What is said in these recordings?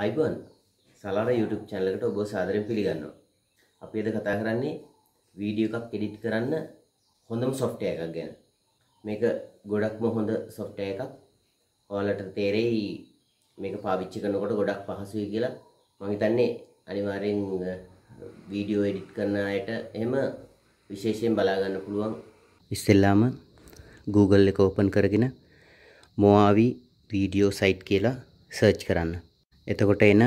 අයිබන් සලාර YouTube චැනලකට ඔබ සාදරයෙන් පිළිගන්නවා. අපි අද කතා කරන්නේ වීඩියෝ එකක් එඩිට් කරන්න හොඳම software එකක් ගැන. මේක ගොඩක්ම හොඳ software එකක්. ඔයාලට තේරෙයි මේක පාවිච්චි කරනකොට ගොඩක් පහසුයි කියලා. මම හිතන්නේ අනිවාර්යෙන් වීඩියෝ එඩිට් කරන අයට එහෙම විශේෂයෙන් බලා ගන්න පුළුවන්. ඉස්සෙල්ලාම Google එක open කරගෙන Moavi video site කියලා search කරන්න. එතකොට එන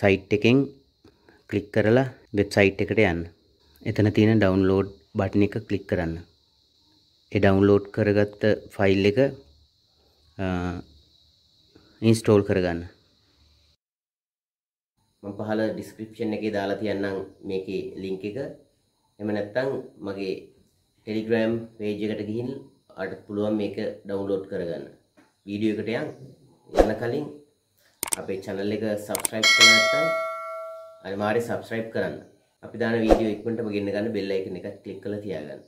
සයිට් එකෙන් ක්ලික් කරලා වෙබ්සයිට් එකට යන්න. එතන තියෙන ඩවුන්ලෝඩ් බටන් එක ක්ලික් කරන්න. ඒ ඩවුන්ලෝඩ් කරගත්ත ෆයිල් එක ඉන්ස්ටෝල් කරගන්න. මම පහල ඩිස්ක්‍රිප්ෂන් එකේ දාලා තියන්නම් මේකේ ලින්ක් එක. එහෙම නැත්නම් මගේ Telegram page එකට ගිහින් අට පුළුවන් මේක ඩවුන්ලෝඩ් කරගන්න. වීඩියෝ එකට යන්න කලින් අපේ channel එක subscribe කරලා නැත්නම් අනිවාර්යයෙන් subscribe කරන්න. අපි දාන වීඩියෝ ඉක්මනටම ගෙන්න ගන්න බෙල් icon එකත් click කරලා තියාගන්න.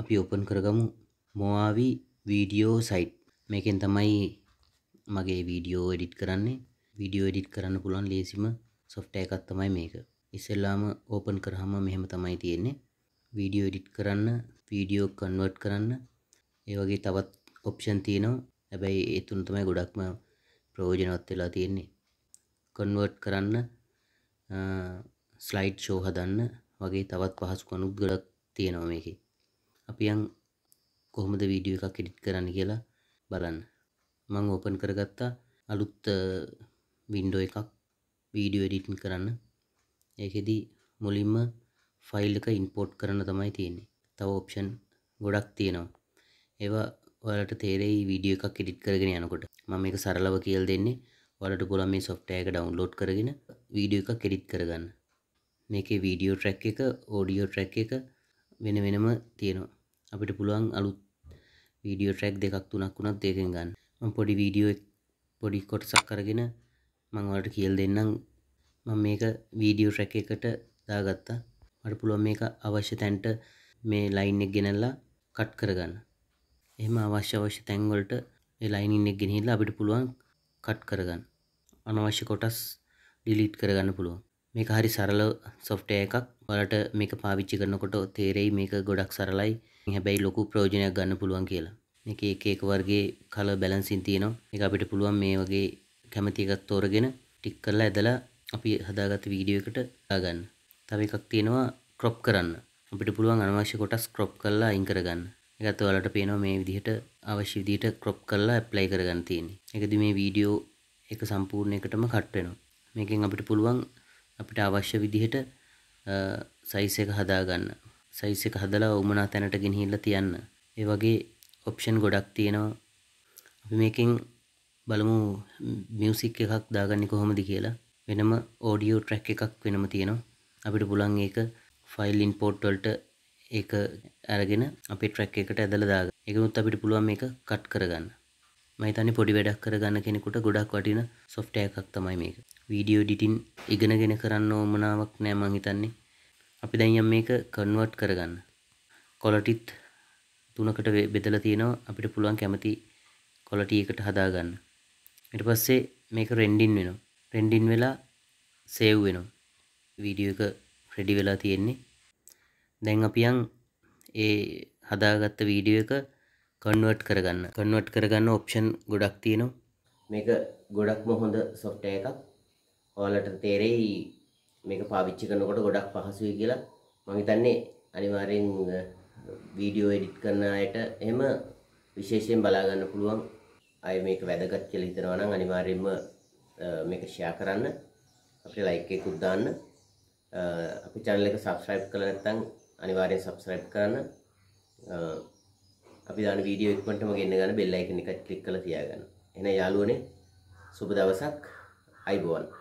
අපි open කරගමු Moavi video site. මේකෙන් තමයි මගේ වීඩියෝ එඩිට් කරන්නේ. වීඩියෝ එඩිට් කරන්න පුළුවන් ලේසිම software එකක් තමයි මේක. ඉස්සෙල්ලාම open කරාම මෙහෙම තමයි තියෙන්නේ. වීඩියෝ එඩිට් කරන්න, වීඩියෝ කන්වර්ට් කරන්න, ඒ වගේ තවත් ඔප්ෂන් තියෙනවා. හැබැයි ඒ තුන තමයි ගොඩක්ම ප්‍රෝජනවත් වෙලා තියෙන්නේ කොන්වර්ට් කරන්න ස්ලයිඩ් ෂෝ හදන්න වගේ තවත් පහසු කනුත් ගොඩක් තියෙනවා මේකේ අපි යන් කොහොමද වීඩියෝ එකක් එඩිට් කරන්න කියලා බලන්න මම ඕපන් කරගත්තා අලුත් වින්ඩෝ එකක් වීඩියෝ එඩිටින් කරන්න ඒකෙදි මුලින්ම ෆයිල් එක ඉම්පෝට් කරන්න තමයි තියෙන්නේ තව ඔප්ෂන් ගොඩක් තියෙනවා ඒවා ඔයාලට තේරෙයි වීඩියෝ එකක් එඩිට් කරගෙන යනකොට මම මේක සරලව කියලා දෙන්නේ. ඔයාලට පුළුවන් මේ software එක download කරගෙන වීඩියෝ එකක් edit කරගන්න. මේකේ වීඩියෝ track එක, audio track එක වෙන වෙනම තියෙනවා. අපිට පුළුවන් අලුත් වීඩියෝ ට්‍රැක් දෙකක් තුනක් වුණත් ඒකෙන් ගන්න මම පොඩි වීඩියෝ පොඩි කොටසක් කරගෙන මම ඔයාලට කියලා දෙන්නම් මම මේක වීඩියෝ ට්‍රැක් එකට දාගත්තා මට පුළුවන් මේක අවශ්‍ය තැනට මේ ලයින් එක ගෙනල්ලා කට් කරගන්න එහෙම අවශ්‍ය අවශ්‍ය තැන් වලට ඒ ලයිනින් එක ගෙනහිල්ලා අපිට පුළුවන් කට් කරගන්න. අනවශ්‍ය කොටස් ඩිලීට් කරගන්න පුළුවන්. මේක හරි සරල සොෆ්ට්වෙයාර් එකක්. ඔයාලට මේක පාවිච්චි කරනකොට තේරෙයි මේක ගොඩක් සරලයි. හැබැයි ලොකු ප්‍රයෝජනයක් ගන්න පුළුවන් කියලා. මේක එක එක වර්ගයේ කලර් බැලන්සින් තියෙනවා. මේක අපිට පුළුවන් මේ වගේ කැමති එකක් තෝරගෙන ටික් කරලා ඇදලා අපි හදාගත්ත වීඩියෝ එකට දාගන්න. තව එකක් තියෙනවා ක්‍රොප් කරන්න. අපිට පුළුවන් අනවශ්‍ය කොටස් ක්‍රොප් කරලා අයින් කරගන්න. ඒකත් ඔයාලට පේනවා මේ විදිහට අවශ්‍ය විදිහට ක්‍රොප් කරලා ඇප්ලයි කරගන්න තියෙන්නේ. ඒකදී මේ වීඩියෝ එක සම්පූර්ණ එකටම කට් වෙනවා. මේකෙන් අපිට පුළුවන් අපිට අවශ්‍ය විදිහට සයිස් එක හදාගන්න. සයිස් එක හදලා වුමනා තැනට ගෙනහිල්ලා තියන්න. ඒ වගේ ඔප්ෂන් ගොඩක් තියෙනවා. අපි මේකෙන් බලමු මියුසික් එකක් දාගන්නේ කොහොමද කියලා. වෙනම ඔඩියෝ ට්‍රැක් එකක් වෙනම තියෙනවා. අපිට පුළුවන් ඒක ෆයිල් ඉම්පෝට් වලට ඒක ඇරගෙන අපි ට්‍රැක් එකට ඇදලා දාගන්න. ඒකනොත් අපිට පුළුවන් මේක කට් කරගන්න. මම හිතන්නේ පොඩි වැඩක් කරගන්න කෙනෙකුට ගොඩක් වටින software එකක් තමයි මේක. වීඩියෝ editing ඉගෙනගෙන කරන්න ඕමනාවක් නෑ මම හිතන්නේ. අපි දැන් යම් මේක convert කරගන්න. quality තුනකට බෙදලා තියෙනවා. අපිට පුළුවන් කැමති quality එකට හදාගන්න. ඊට පස්සේ මේක රෙන්ඩින් වෙනවා. රෙන්ඩින් වෙලා සේව් වෙනවා. වීඩියෝ එක රෙඩි වෙලා තියෙන්නේ දැන් අපියන් ඒ හදාගත්ත වීඩියෝ එක කන්වර්ට් කරගන්න කන්වර්ට් කරගන්න ඔප්ෂන් ගොඩක් තියෙනවා මේක ගොඩක්ම හොඳ සොෆ්ට්වෙ එකක් ඔයාලට තේරෙයි මේක පාවිච්චි කරනකොට ගොඩක් පහසුයි කියලා මම හිතන්නේ අනිවාර්යෙන් වීඩියෝ එඩිට් කරන අයට එහෙම විශේෂයෙන් බලා ගන්න පුළුවන් අය මේක වැදගත් කියලා හිතනවා නම් අනිවාර්යෙන්ම මේක ෂෙයා කරන්න අපේ ලයික් එකකුත් දාන්න අපේ channel එක subscribe කරලා නැත්නම් අනිවාර්යෙන් සබස්ක්‍රයිබ් කරන්න අපි දාන වීඩියෝ ඉක්මනටම ගෙන්න ගන්න බෙල් අයිකන් එක ක්ලික් කරලා තියාගන්න. එහෙනම් යාළුවනේ සුබ දවසක් අයිබෝන්